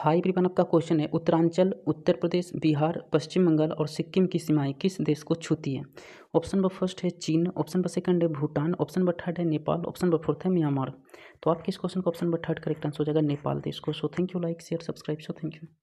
high परिवन आपका question है उत्तरांचल उत्तर प्रदेश बिहार पश्चिम बंगाल और सिक्किम की सीमाएं किस देश को छूती है ऑप्शन नंबर फर्स्ट है चीन ऑप्शन नंबर सेकंड है भूटान ऑप्शन नंबर थर्ड है नेपाल ऑप्शन नंबर फोर्थ है म्यांमार तो आपके इस क्वेश्चन का option number third correct answer हो जाएगा नेपाल देश को so thank you like share subscribe so thank you